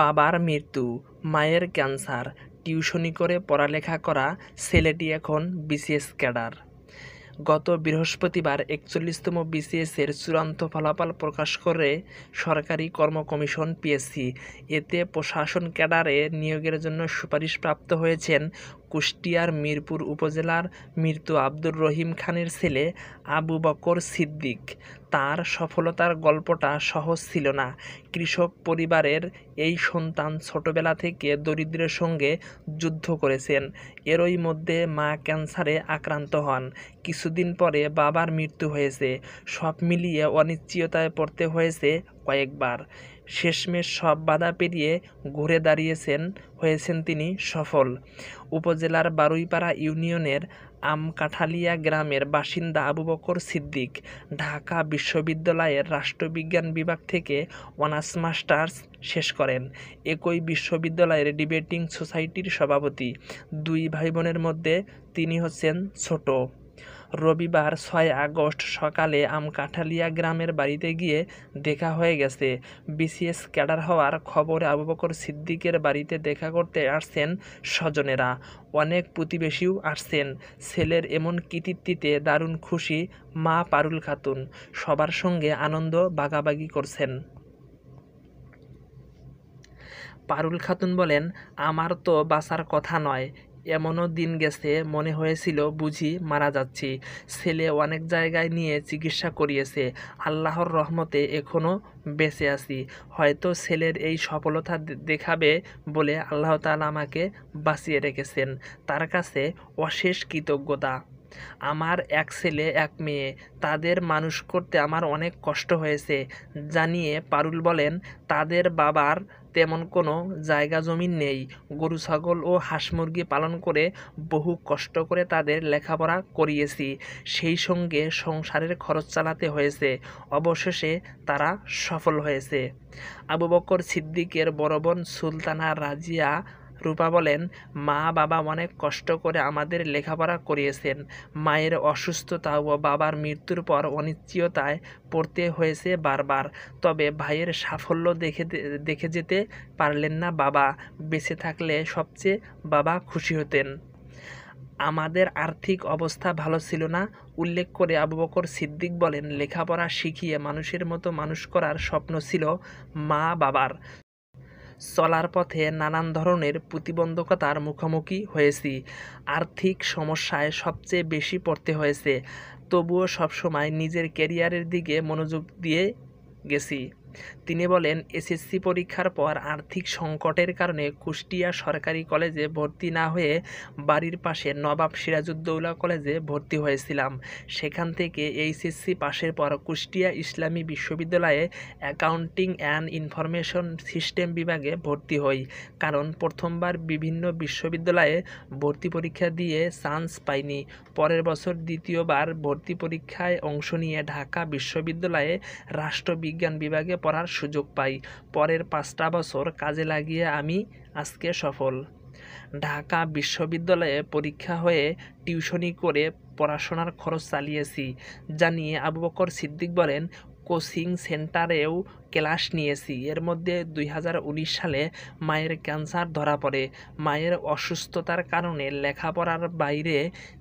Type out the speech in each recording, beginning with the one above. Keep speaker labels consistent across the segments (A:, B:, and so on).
A: বাবার মৃত্যু মায়ের ক্যান্সার টিউশনি করে পড়ালেখা করা ছেলেটি এখন বিসিএস ক্যাডার গত বৃহস্পতিবার একচল্লিশতম বিসিএসের চূড়ান্ত ফলাফল প্রকাশ করে সরকারি কর্ম কমিশন পিএসসি এতে প্রশাসন ক্যাডারে নিয়োগের জন্য সুপারিশ প্রাপ্ত হয়েছেন কুষ্টিয়ার মিরপুর উপজেলার মৃত আব্দুর রহিম খানের ছেলে আবু বকর সিদ্দিক তার সফলতার গল্পটা সহজ ছিল না কৃষক পরিবারের এই সন্তান ছোটবেলা থেকে দরিদ্রের সঙ্গে যুদ্ধ করেছেন এরই মধ্যে মা ক্যান্সারে আক্রান্ত হন কিছুদিন পরে বাবার মৃত্যু হয়েছে সব মিলিয়ে অনিশ্চয়তায় পড়তে হয়েছে কয়েকবার শেষমেশ সব বাধা পেরিয়ে ঘুরে দাঁড়িয়েছেন হয়েছেন তিনি সফল উপজেলার বারুইপাড়া ইউনিয়নের আমকাঠালিয়া গ্রামের বাসিন্দা আবু বকর সিদ্দিক ঢাকা বিশ্ববিদ্যালয়ের রাষ্ট্রবিজ্ঞান বিভাগ থেকে অনার্স মাস্টার্স শেষ করেন একই বিশ্ববিদ্যালয়ের ডিবেটিং সোসাইটির সভাপতি দুই ভাই বোনের মধ্যে তিনি হচ্ছেন ছোট রবিবার ছয় আগস্ট সকালে আমকাঠালিয়া গ্রামের বাড়িতে গিয়ে দেখা হয়ে গেছে বিসিএস ক্যাডার হওয়ার খবরে আবু বকর সিদ্দিকের বাড়িতে দেখা করতে আসছেন স্বজনেরা অনেক প্রতিবেশীও আসছেন ছেলের এমন কৃতিত্বে দারুণ খুশি মা পারুল খাতুন সবার সঙ্গে আনন্দ বাগাবাগি করছেন পারুল খাতুন বলেন আমার তো বাঁচার কথা নয় এমনও দিন গেছে মনে হয়েছিল বুঝি মারা যাচ্ছি ছেলে অনেক জায়গায় নিয়ে চিকিৎসা করিয়েছে আল্লাহর রহমতে এখনও বেঁচে আছি হয়তো ছেলের এই সফলতা দেখাবে বলে আল্লাহ তালা আমাকে বাঁচিয়ে রেখেছেন তার কাছে অশেষ কৃতজ্ঞতা আমার এক ছেলে এক মেয়ে তাদের মানুষ করতে আমার অনেক কষ্ট হয়েছে জানিয়ে পারুল বলেন তাদের বাবার তেমন কোনো জায়গা জমি নেই গরু ছাগল ও হাঁস মুরগি পালন করে বহু কষ্ট করে তাদের লেখাপড়া করিয়েছি সেই সঙ্গে সংসারের খরচ চালাতে হয়েছে অবশেষে তারা সফল হয়েছে আবু বকর সিদ্দিকের বড় বোন সুলতানা রাজিয়া রূপা বলেন মা বাবা অনেক কষ্ট করে আমাদের লেখাপড়া করিয়েছেন মায়ের অসুস্থতা ও বাবার মৃত্যুর পর অনিশ্চয়তায় পড়তে হয়েছে বারবার তবে ভাইয়ের সাফল্য দেখে দেখে যেতে পারলেন না বাবা বেঁচে থাকলে সবচেয়ে বাবা খুশি হতেন আমাদের আর্থিক অবস্থা ভালো ছিল না উল্লেখ করে আবু বকর সিদ্দিক বলেন লেখাপড়া শিখিয়ে মানুষের মতো মানুষ করার স্বপ্ন ছিল মা বাবার চলার পথে নানান ধরনের প্রতিবন্ধকতার মুখোমুখি হয়েছি আর্থিক সমস্যায় সবচেয়ে বেশি পড়তে হয়েছে তবুও সবসময় নিজের ক্যারিয়ারের দিকে মনোযোগ দিয়ে গেছি তিনি বলেন এসএসসি পরীক্ষার পর আর্থিক সংকটের কারণে কুষ্টিয়া সরকারি কলেজে ভর্তি না হয়ে বাড়ির পাশে নবাব সিরাজউদ্দৌলা কলেজে ভর্তি হয়েছিলাম সেখান থেকে এইচএসসি পাশের পর কুষ্টিয়া ইসলামী বিশ্ববিদ্যালয়ে অ্যাকাউন্টিং অ্যান্ড ইনফরমেশন সিস্টেম বিভাগে ভর্তি হই কারণ প্রথমবার বিভিন্ন বিশ্ববিদ্যালয়ে ভর্তি পরীক্ষা দিয়ে চান্স পাইনি পরের বছর দ্বিতীয়বার ভর্তি পরীক্ষায় অংশ নিয়ে ঢাকা বিশ্ববিদ্যালয়ে রাষ্ট্রবিজ্ঞান বিভাগে পড়ার সুযোগ পাই পরের পাঁচটা বছর কাজে লাগিয়ে আমি আজকে সফল ঢাকা বিশ্ববিদ্যালয়ে পরীক্ষা হয়ে টিউশনি করে পড়াশোনার খরচ চালিয়েছি জানিয়ে আবু বকর সিদ্দিক বলেন কোচিং সেন্টারেও ক্লাস নিয়েছি এর মধ্যে দুই সালে মায়ের ক্যান্সার ধরা পড়ে মায়ের অসুস্থতার কারণে লেখাপড়ার বাইরে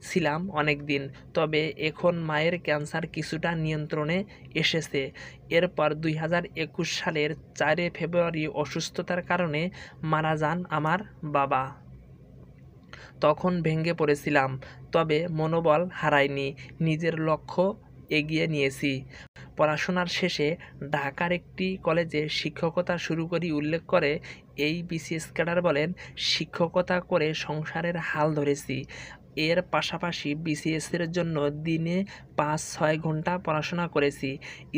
A: ছিলাম অনেক দিন তবে এখন মায়ের ক্যান্সার কিছুটা নিয়ন্ত্রণে এসেছে এরপর দুই সালের চারে ফেব্রুয়ারি অসুস্থতার কারণে মারা যান আমার বাবা তখন ভেঙে পড়েছিলাম তবে মনোবল হারায়নি নিজের লক্ষ্য এগিয়ে নিয়েছি পড়াশোনার শেষে ঢাকার একটি কলেজে শিক্ষকতা শুরু করি উল্লেখ করে এই বিসিএস ক্যাডার বলেন শিক্ষকতা করে সংসারের হাল ধরেছি এর পাশাপাশি বিসিএসের জন্য দিনে পাঁচ ছয় ঘন্টা পড়াশোনা করেছি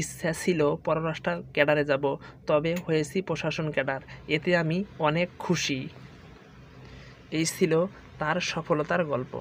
A: ইচ্ছা ছিল পররাষ্ট্র ক্যাডারে যাব তবে হয়েছি প্রশাসন ক্যাডার এতে আমি অনেক খুশি এই ছিল তার সফলতার গল্প